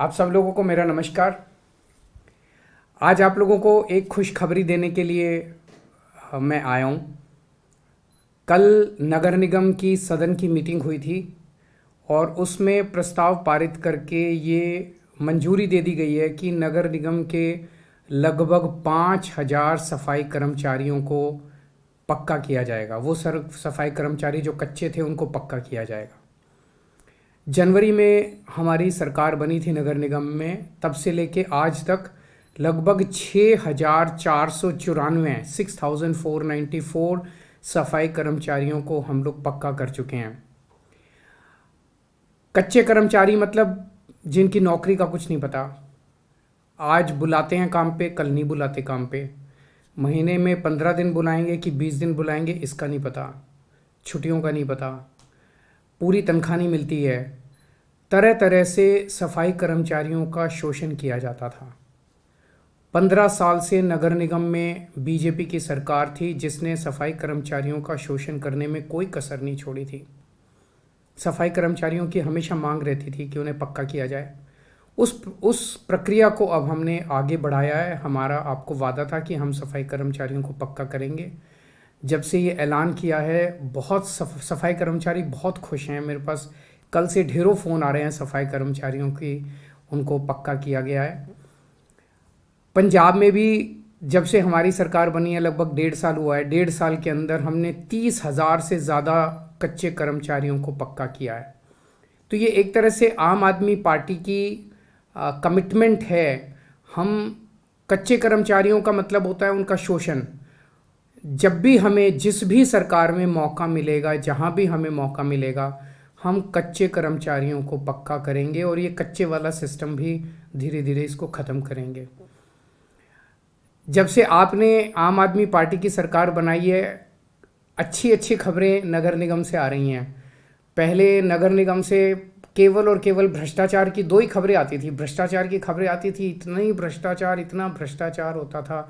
आप सब लोगों को मेरा नमस्कार आज आप लोगों को एक खुशखबरी देने के लिए मैं आया हूँ कल नगर निगम की सदन की मीटिंग हुई थी और उसमें प्रस्ताव पारित करके ये मंजूरी दे दी गई है कि नगर निगम के लगभग पाँच हज़ार सफाई कर्मचारियों को पक्का किया जाएगा वो सर सफाई कर्मचारी जो कच्चे थे उनको पक्का किया जाएगा जनवरी में हमारी सरकार बनी थी नगर निगम में तब से लेके आज तक लगभग छः हज़ार चार सौ चौरानवे six thousand four ninety four सफाई कर्मचारियों को हम लोग पक्का कर चुके हैं कच्चे कर्मचारी मतलब जिनकी नौकरी का कुछ नहीं पता आज बुलाते हैं काम पे कल नहीं बुलाते काम पे महीने में पंद्रह दिन बुलाएंगे कि बीस दिन बुलाएंगे इसका नहीं पता छुट्टियों का नहीं पता पूरी तनख्वाह नहीं मिलती है तरह तरह से सफाई कर्मचारियों का शोषण किया जाता था पंद्रह साल से नगर निगम में बीजेपी की सरकार थी जिसने सफाई कर्मचारियों का शोषण करने में कोई कसर नहीं छोड़ी थी सफाई कर्मचारियों की हमेशा मांग रहती थी कि उन्हें पक्का किया जाए उस उस प्रक्रिया को अब हमने आगे बढ़ाया है हमारा आपको वादा था कि हम सफाई कर्मचारियों को पक्का करेंगे जब से ये ऐलान किया है बहुत सफ, सफाई कर्मचारी बहुत खुश हैं मेरे पास कल से ढेरों फ़ोन आ रहे हैं सफाई कर्मचारियों की उनको पक्का किया गया है पंजाब में भी जब से हमारी सरकार बनी है लगभग डेढ़ साल हुआ है डेढ़ साल के अंदर हमने तीस हज़ार से ज़्यादा कच्चे कर्मचारियों को पक्का किया है तो ये एक तरह से आम आदमी पार्टी की कमिटमेंट है हम कच्चे कर्मचारियों का मतलब होता है उनका शोषण जब भी हमें जिस भी सरकार में मौका मिलेगा जहाँ भी हमें मौका मिलेगा हम कच्चे कर्मचारियों को पक्का करेंगे और ये कच्चे वाला सिस्टम भी धीरे धीरे इसको ख़त्म करेंगे जब से आपने आम आदमी पार्टी की सरकार बनाई है अच्छी अच्छी खबरें नगर निगम से आ रही हैं पहले नगर निगम से केवल और केवल भ्रष्टाचार की दो ही खबरें आती थी भ्रष्टाचार की खबरें आती थी इतना ही भ्रष्टाचार इतना भ्रष्टाचार होता था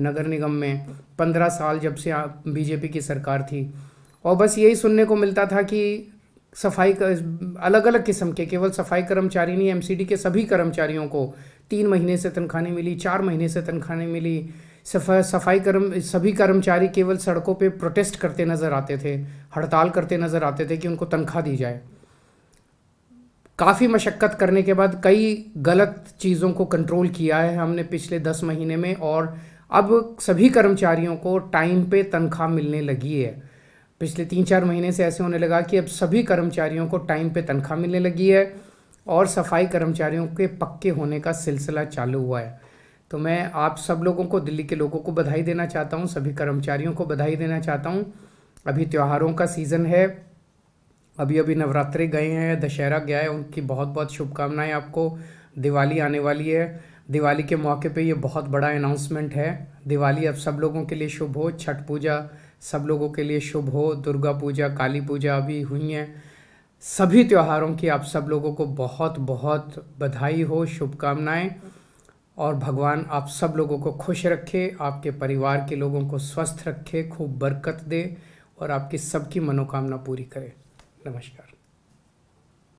नगर निगम में पंद्रह साल जब से बीजेपी की सरकार थी और बस यही सुनने को मिलता था कि सफाई अलग अलग किस्म के केवल सफाई कर्मचारी नहीं एमसीडी के सभी कर्मचारियों को तीन महीने से तनख्वाहें मिली चार महीने से तनख्वाहें मिली सफा सफाई कर्म सभी कर्मचारी केवल सड़कों पे प्रोटेस्ट करते नज़र आते थे हड़ताल करते नज़र आते थे कि उनको तनख्वाह दी जाए काफ़ी मशक्क़त करने के बाद कई गलत चीज़ों को कंट्रोल किया है हमने पिछले दस महीने में और अब सभी कर्मचारियों को टाइम पे तनख्वाह मिलने लगी है पिछले तीन चार महीने से ऐसे होने लगा कि अब सभी कर्मचारियों को टाइम पे तनख्वाह मिलने लगी है और सफाई कर्मचारियों के पक्के होने का सिलसिला चालू हुआ है तो मैं आप सब लोगों को दिल्ली के लोगों को बधाई देना चाहता हूँ सभी कर्मचारियों को बधाई देना चाहता हूँ अभी त्यौहारों का सीज़न है अभी अभी नवरात्रि गए हैं दशहरा गया है उनकी बहुत बहुत शुभकामनाएं आपको दिवाली आने वाली है दिवाली के मौके पे ये बहुत बड़ा अनाउंसमेंट है दिवाली अब सब लोगों के लिए शुभ हो छठ पूजा सब लोगों के लिए शुभ हो दुर्गा पूजा काली पूजा अभी हुई हैं सभी त्योहारों की आप सब लोगों को बहुत बहुत बधाई हो शुभकामनाएं और भगवान आप सब लोगों को खुश रखे आपके परिवार के लोगों को स्वस्थ रखे खूब बरकत दे और आपकी सबकी मनोकामना पूरी करे नमस्कार